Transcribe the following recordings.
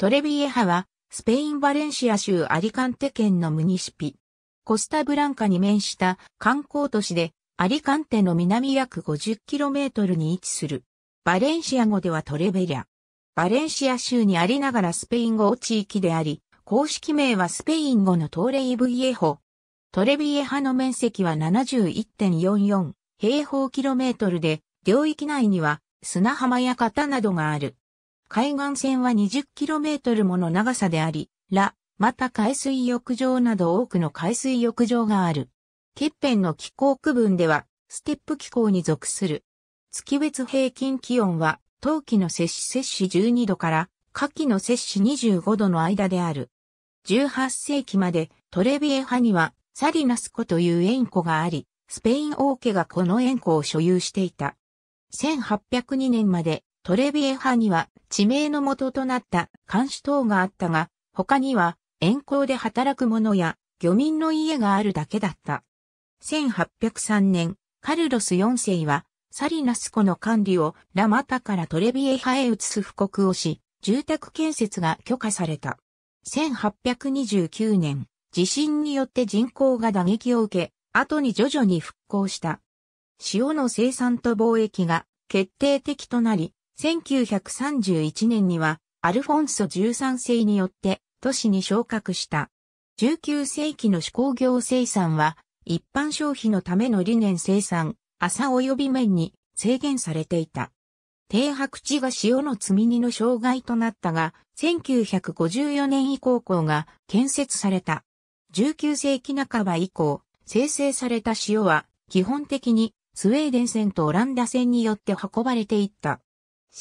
トレビエハは、スペイン・バレンシア州アリカンテ県のムニシピ。コスタブランカに面した観光都市で、アリカンテの南約 50km に位置する。バレンシア語ではトレベリャ。バレンシア州にありながらスペイン語地域であり、公式名はスペイン語のトーレイブイエホ。トレビエハの面積は71.44平方キロメートルで、領域内には砂浜や型などがある。海岸線は 20km もの長さであり、ラ、また海水浴場など多くの海水浴場がある。欠片の気候区分では、ステップ気候に属する。月別平均気温は、冬季の摂氏摂氏12度から、夏季の摂氏25度の間である。18世紀までトレビエ派にはサリナス湖という塩湖があり、スペイン王家がこの塩湖を所有していた。1802年までトレビエ派には地名の元となった監視塔があったが、他には遠行で働く者や漁民の家があるだけだった。1803年、カルロス4世は、サリナスコの管理をラマタからトレビエ派へ移す布告をし、住宅建設が許可された。1829年、地震によって人口が打撃を受け、後に徐々に復興した。塩の生産と貿易が決定的となり、1931年にはアルフォンソ13世によって都市に昇格した。19世紀の手工業生産は一般消費のための理念生産、朝及び面に制限されていた。低白地が塩の積み荷の障害となったが、1954年以降校が建設された。19世紀半ば以降、生成された塩は基本的にスウェーデン船とオランダ船によって運ばれていった。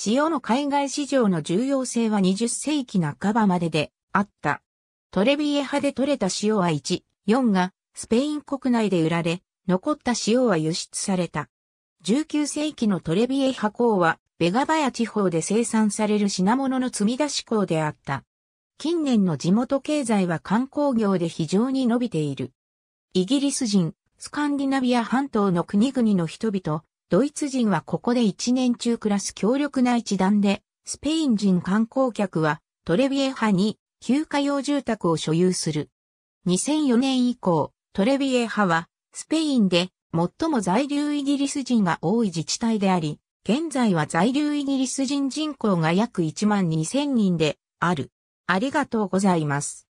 塩の海外市場の重要性は20世紀半ばまでであった。トレビエ派で取れた塩は1、4がスペイン国内で売られ、残った塩は輸出された。19世紀のトレビエ派港は、ベガバヤ地方で生産される品物の積み出し港であった。近年の地元経済は観光業で非常に伸びている。イギリス人、スカンディナビア半島の国々の人々、ドイツ人はここで一年中暮らす強力な一団で、スペイン人観光客はトレビエハに休暇用住宅を所有する。2004年以降、トレビエハはスペインで最も在留イギリス人が多い自治体であり、現在は在留イギリス人人口が約1万2000人である。ありがとうございます。